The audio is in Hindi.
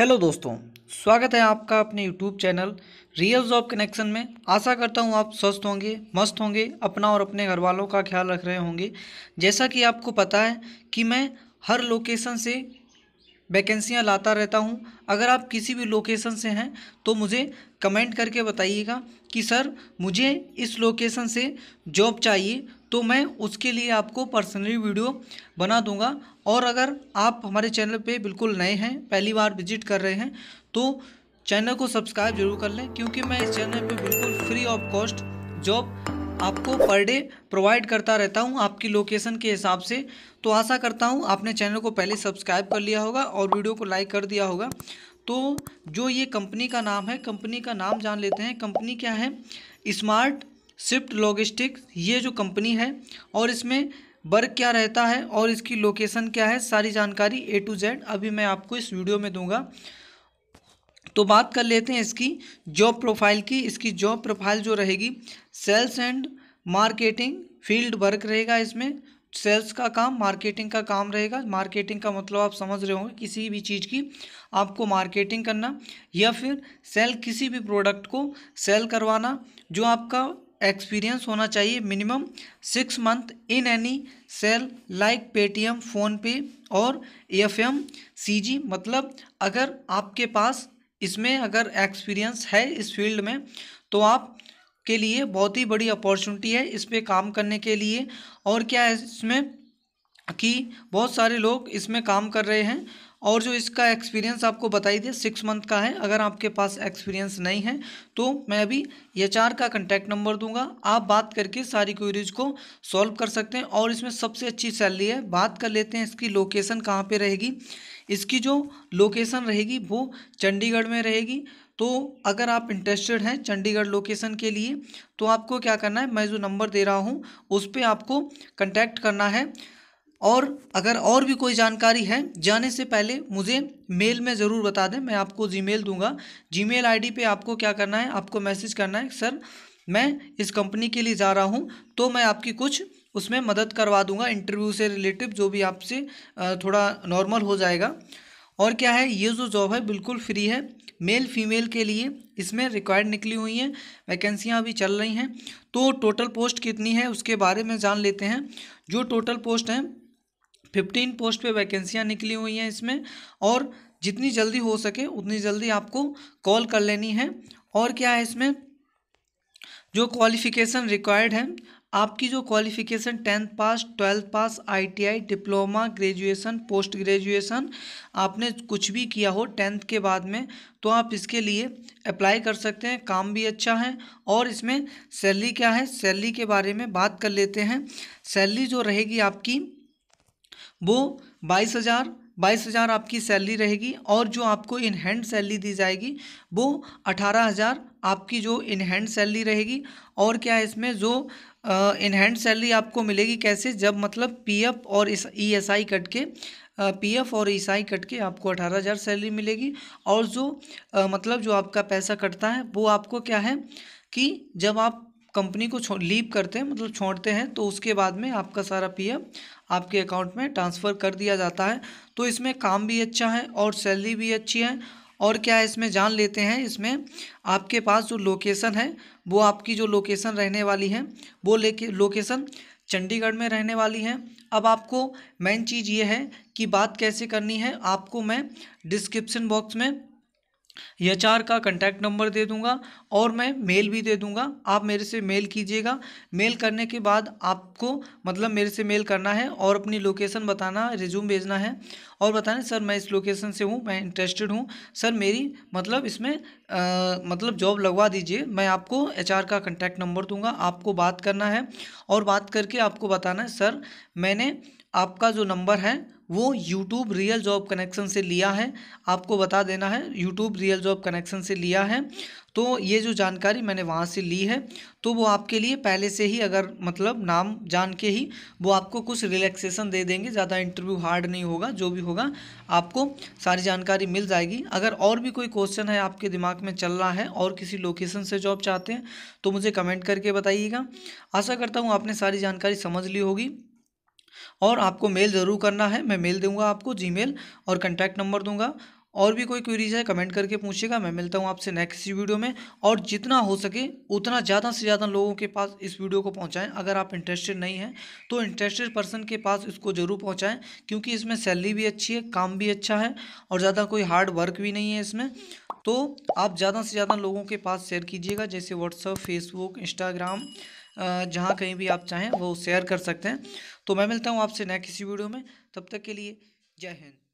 हेलो दोस्तों स्वागत है आपका अपने YouTube channel real job connection में आशा करता हूं आप स्वस्थ होंगे मस्त होंगे अपना और अपने घर वालों का ख्याल रख रहे होंगे जैसा कि आपको पता है कि मैं हर लोकेशन से वैकेंसियां लाता रहता हूं अगर आप किसी भी लोकेशन से हैं तो मुझे कमेंट करके बताइएगा कि सर मुझे इस लोकेशन से जॉब चाहिए तो मैं उसके लिए आपको पर्सनली वीडियो बना दूंगा और अगर आप हमारे चैनल पे बिल्कुल नए हैं पहली बार विजिट कर रहे हैं तो चैनल को सब्सक्राइब जरूर कर लें क्योंकि मैं इस चैनल पे बिल्कुल फ्री ऑफ कॉस्ट जॉब आपको पर डे प्रोवाइड करता रहता हूँ आपकी लोकेशन के हिसाब से तो आशा करता हूँ आपने चैनल को पहले सब्सक्राइब कर लिया होगा और वीडियो को लाइक कर दिया होगा तो जो ये कंपनी का नाम है कंपनी का नाम जान लेते हैं कंपनी क्या है स्मार्ट स्विफ्ट लॉजिस्टिक्स ये जो कंपनी है और इसमें वर्क क्या रहता है और इसकी लोकेशन क्या है सारी जानकारी ए टू जेड अभी मैं आपको इस वीडियो में दूंगा तो बात कर लेते हैं इसकी जॉब प्रोफाइल की इसकी जॉब प्रोफाइल जो रहेगी sales and marketing field work रहेगा इसमें सेल्स का काम मार्केटिंग का काम रहेगा मार्केटिंग का मतलब आप समझ रहे होंगे किसी भी चीज़ की आपको मार्केटिंग करना या फिर सेल किसी भी प्रोडक्ट को सेल करवाना जो आपका एक्सपीरियंस होना चाहिए minimum six month in any sale like Paytm PhonePe और एफ एम सी जी मतलब अगर आपके पास इसमें अगर एक्सपीरियंस है इस फील्ड में तो आप के लिए बहुत ही बड़ी अपॉर्चुनिटी है इस पर काम करने के लिए और क्या है इसमें कि बहुत सारे लोग इसमें काम कर रहे हैं और जो इसका एक्सपीरियंस आपको बताई दिया सिक्स मंथ का है अगर आपके पास एक्सपीरियंस नहीं है तो मैं अभी एच का कंटेक्ट नंबर दूंगा आप बात करके सारी क्वेरीज को सॉल्व कर सकते हैं और इसमें सबसे अच्छी सैलरी है बात कर लेते हैं इसकी लोकेशन कहाँ पर रहेगी इसकी जो लोकेशन रहेगी वो चंडीगढ़ में रहेगी तो अगर आप इंटरेस्टेड हैं चंडीगढ़ लोकेशन के लिए तो आपको क्या करना है मैं जो नंबर दे रहा हूँ उस पर आपको कंटेक्ट करना है और अगर और भी कोई जानकारी है जाने से पहले मुझे मेल में ज़रूर बता दें मैं आपको जीमेल दूंगा जीमेल आईडी पे आपको क्या करना है आपको मैसेज करना है सर मैं इस कंपनी के लिए जा रहा हूँ तो मैं आपकी कुछ उसमें मदद करवा दूंगा इंटरव्यू से रिलेटिव जो भी आपसे थोड़ा नॉर्मल हो जाएगा और क्या है ये जो जॉब है बिल्कुल फ्री है मेल फीमेल के लिए इसमें रिक्वायर्ड निकली हुई हैं वैकेंसियाँ अभी चल रही हैं तो टोटल पोस्ट कितनी है उसके बारे में जान लेते हैं जो टोटल पोस्ट हैं फिफ्टीन पोस्ट पे वैकेंसियाँ निकली हुई हैं इसमें और जितनी जल्दी हो सके उतनी जल्दी आपको कॉल कर लेनी है और क्या है इसमें जो क्वालिफ़िकेशन रिक्वायर्ड है आपकी जो qualification tenth pass twelfth pass ITI diploma graduation post graduation आपने कुछ भी किया हो टेंथ के बाद में तो आप इसके लिए अप्लाई कर सकते हैं काम भी अच्छा है और इसमें सैलरी क्या है सैलरी के बारे में बात कर लेते हैं सैलरी जो रहेगी आपकी वो बाईस हज़ार बाईस हज़ार आपकी सैलरी रहेगी और जो आपको इन हैंड सैलरी दी जाएगी वो अठारह हज़ार आपकी जो इन हैंड सैलरी रहेगी और क्या है इसमें जो इन हैंड सैलरी आपको मिलेगी कैसे जब मतलब पीएफ और इस ई एस आई कट के पीएफ और आई e कट के आपको अठारह हज़ार सैलरी मिलेगी और जो आ, मतलब जो आपका पैसा कटता है वो आपको क्या है कि जब आप कंपनी को लीव करते हैं मतलब छोड़ते हैं तो उसके बाद में आपका सारा पीएफ आपके अकाउंट में ट्रांसफ़र कर दिया जाता है तो इसमें काम भी अच्छा है और सैलरी भी अच्छी है और क्या है इसमें जान लेते हैं इसमें आपके पास जो लोकेशन है वो आपकी जो लोकेशन रहने वाली है वो लेके लोकेशन चंडीगढ़ में रहने वाली है अब आपको मेन चीज़ ये है कि बात कैसे करनी है आपको मैं डिस्क्रिप्शन बॉक्स में एच का कंटैक्ट नंबर दे दूंगा और मैं मेल भी दे दूंगा आप मेरे से मेल कीजिएगा मेल करने के बाद आपको मतलब मेरे से मेल करना है और अपनी लोकेशन बताना रिज्यूम भेजना है और बताना सर मैं इस लोकेशन से हूँ मैं इंटरेस्टेड हूँ सर मेरी मतलब इसमें आ, मतलब जॉब लगवा दीजिए मैं आपको एच का कंटैक्ट नंबर दूंगा आपको बात करना है और बात करके आपको बताना है सर मैंने आपका जो नंबर है वो यूट्यूब रियल जॉब कनेक्शन से लिया है आपको बता देना है यूट्यूब रियल जॉब कनेक्शन से लिया है तो ये जो जानकारी मैंने वहाँ से ली है तो वो आपके लिए पहले से ही अगर मतलब नाम जान के ही वो आपको कुछ रिलैक्सेशन दे देंगे ज़्यादा इंटरव्यू हार्ड नहीं होगा जो भी होगा आपको सारी जानकारी मिल जाएगी अगर और भी कोई क्वेश्चन है आपके दिमाग में चल रहा है और किसी लोकेशन से जॉब चाहते हैं तो मुझे कमेंट करके बताइएगा आशा करता हूँ आपने सारी जानकारी समझ ली होगी और आपको मेल ज़रूर करना है मैं मेल दूंगा आपको जीमेल और कंटैक्ट नंबर दूंगा और भी कोई क्वेरीज है कमेंट करके पूछिएगा मैं मिलता हूँ आपसे नेक्स्ट वीडियो में और जितना हो सके उतना ज़्यादा से ज़्यादा लोगों के पास इस वीडियो को पहुँचाएँ अगर आप इंटरेस्टेड नहीं हैं तो इंटरेस्टेड पर्सन के पास इसको ज़रूर पहुँचाएँ क्योंकि इसमें सैलरी भी अच्छी है काम भी अच्छा है और ज़्यादा कोई हार्ड वर्क भी नहीं है इसमें तो आप ज़्यादा से ज़्यादा लोगों के पास शेयर कीजिएगा जैसे व्हाट्सअप फेसबुक इंस्टाग्राम जहाँ कहीं भी आप चाहें वो शेयर कर सकते हैं तो मैं मिलता हूँ आपसे नए किसी वीडियो में तब तक के लिए जय हिंद